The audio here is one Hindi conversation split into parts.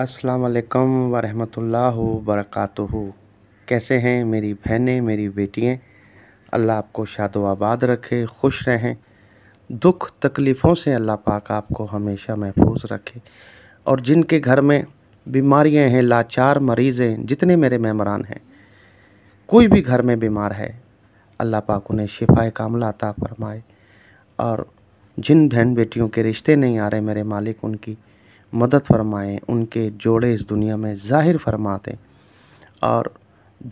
अस्सलाम वरहमतुल्लाह वरकatuह कैसे हैं मेरी बहनें मेरी बेटियाँ अल्लाह आपको शाद आबाद रखे खुश रहें दुख तकलीफ़ों से अल्लाह पाक आपको हमेशा महफूज रखे और जिनके घर में बीमारियां हैं लाचार मरीज़ हैं जितने मेरे मेहमान हैं कोई भी घर में बीमार है अल्लाह पाक उन्हें शिफाए कामला अता फरमाए और जिन बहन बेटियों के रिश्ते नहीं आ रहे मेरे मालिक उनकी मदद फरमाएं उनके जोड़े इस दुनिया में ज़ाहिर फरमा दें और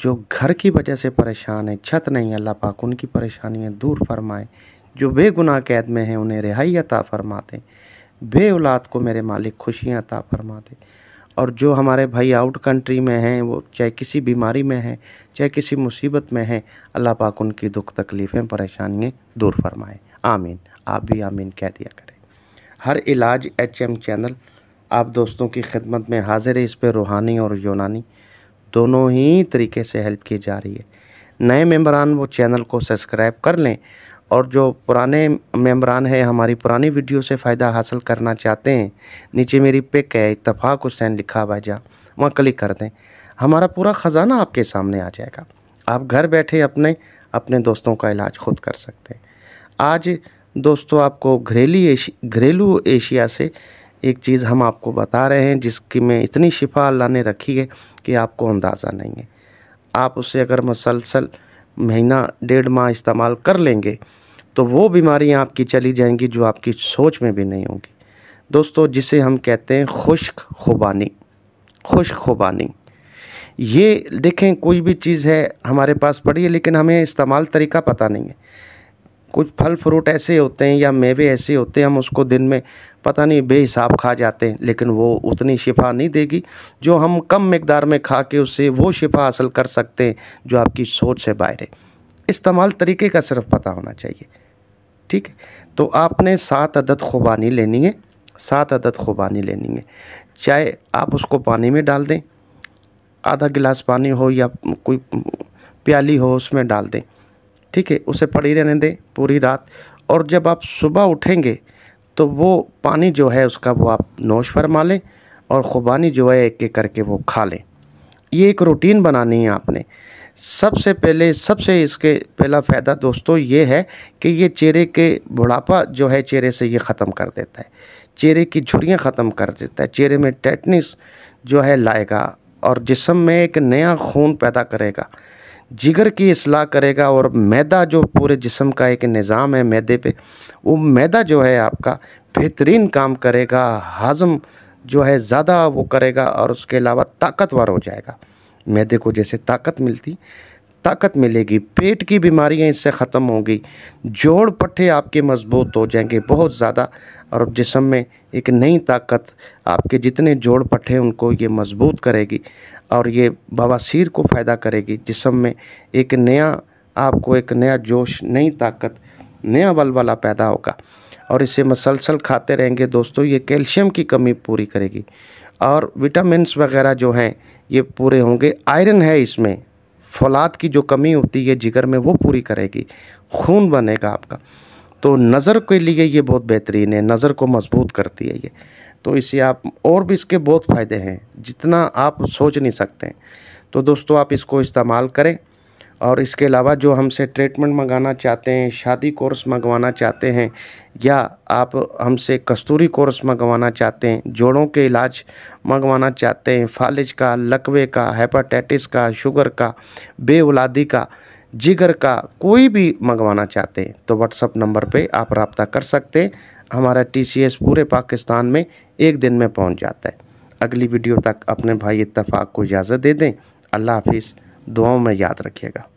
जो घर की वजह से परेशान है छत नहीं अल्लाह पाक उनकी परेशानियाँ दूर फरमाएं जो बेगुनाह कैद में हैं उन्हें रिहाई अता फरमा दें बे औलाद को मेरे मालिक खुशियाँ अता फरमा दें और जो हमारे भाई आउट कंट्री में हैं वो चाहे किसी बीमारी में हैं चाहे किसी मुसीबत में हैं अल्लाह पाक उनकी दुख तकलीफ़ें परेशानियाँ दूर फरमाएँ आमीन आप भी आमीन कह दिया करें हर इलाज एच एम चैनल आप दोस्तों की खिदमत में हाजिर है इस पर रूहानी और यूनानी दोनों ही तरीके से हेल्प की जा रही है नए मेम्बरान वो चैनल को सब्सक्राइब कर लें और जो पुराने मेम्बरान हैं हमारी पुरानी वीडियो से फ़ायदा हासिल करना चाहते हैं नीचे मेरी पिक है इतफाक़ हुसैन लिखा हुआ जा वहाँ क्लिक कर दें हमारा पूरा ख़जाना आपके सामने आ जाएगा आप घर बैठे अपने अपने दोस्तों का इलाज खुद कर सकते हैं आज दोस्तों आपको घरेलू घरेलू एशिया से एक चीज़ हम आपको बता रहे हैं जिसकी में इतनी शिफा अल्लाह ने रखी है कि आपको अंदाज़ा नहीं है आप उसे अगर मसलसल महीना डेढ़ माह इस्तेमाल कर लेंगे तो वो बीमारियाँ आपकी चली जाएंगी जो आपकी सोच में भी नहीं होंगी दोस्तों जिसे हम कहते हैं खुश्क खुबानी खुश्क खुबानी ये देखें कोई भी चीज़ है हमारे पास पड़ी है लेकिन हमें इस्तेमाल तरीका पता नहीं है कुछ फल फ्रूट ऐसे होते हैं या मेवे ऐसे होते हैं हम उसको दिन में पता नहीं बेहिसाब खा जाते हैं लेकिन वो उतनी शिफा नहीं देगी जो हम कम मकदार में खा के उससे वो शिफा हासिल कर सकते हैं जो आपकी सोच से बाहर है इस्तेमाल तरीके का सिर्फ पता होना चाहिए ठीक है तो आपने सात अदद खुबानी लेनी है सात अदद खुबानी लेनी है चाहे आप उसको पानी में डाल दें आधा गिलास पानी हो या कोई प्याली हो उसमें डाल दें ठीक है उसे पड़ी रहने दें पूरी रात और जब आप सुबह उठेंगे तो वो पानी जो है उसका वो आप नोश फरमा लें और ख़ुबानी जो है एक एक करके वो खा लें ये एक रूटीन बनानी है आपने सबसे पहले सबसे इसके पहला फ़ायदा दोस्तों ये है कि ये चेहरे के बुढ़ापा जो है चेहरे से ये ख़त्म कर देता है चेहरे की झुरियाँ ख़त्म कर देता है चेहरे में टैटनिस जो है लाएगा और जिसम में एक नया खून पैदा करेगा जिगर की असलाह करेगा और मैदा जो पूरे जिसम का एक निज़ाम है मैदे पे वो मैदा जो है आपका बेहतरीन काम करेगा हाजम जो है ज़्यादा वो करेगा और उसके अलावा ताकतवर हो जाएगा मैदे को जैसे ताकत मिलती ताकत मिलेगी पेट की बीमारियां इससे ख़त्म होंगी जोड़ पट्टे आपके मजबूत हो जाएंगे बहुत ज़्यादा और जिसम में एक नई ताकत आपके जितने जोड़ पट्टे उनको ये मजबूत करेगी और ये बवासीर को फ़ायदा करेगी जिसम में एक नया आपको एक नया जोश नई ताकत नया बलबला पैदा होगा और इसे मसलसल खाते रहेंगे दोस्तों ये कैल्शियम की कमी पूरी करेगी और विटामिन वगैरह जो हैं ये पूरे होंगे आयरन है इसमें फौलाद की जो कमी होती है जिगर में वो पूरी करेगी खून बनेगा आपका तो नज़र के लिए ये बहुत बेहतरीन है नज़र को मजबूत करती है ये तो इसे आप और भी इसके बहुत फ़ायदे हैं जितना आप सोच नहीं सकते तो दोस्तों आप इसको इस्तेमाल करें और इसके अलावा जो हमसे ट्रीटमेंट मंगाना चाहते हैं शादी कोर्स मंगवाना चाहते हैं या आप हमसे कस्तूरी कोर्स मंगवाना चाहते हैं जोड़ों के इलाज मंगवाना चाहते हैं फालिज का लकवे का हेपाटाइटिस का शुगर का बे का जिगर का कोई भी मंगवाना चाहते हैं तो व्हाट्सअप नंबर पर आप रबता कर सकते हैं हमारा टी पूरे पाकिस्तान में एक दिन में पहुँच जाता है अगली वीडियो तक अपने भाई इतफाक़ को इजाज़त दे दें अल्लाह हाफिज़ दुआओं में याद रखिएगा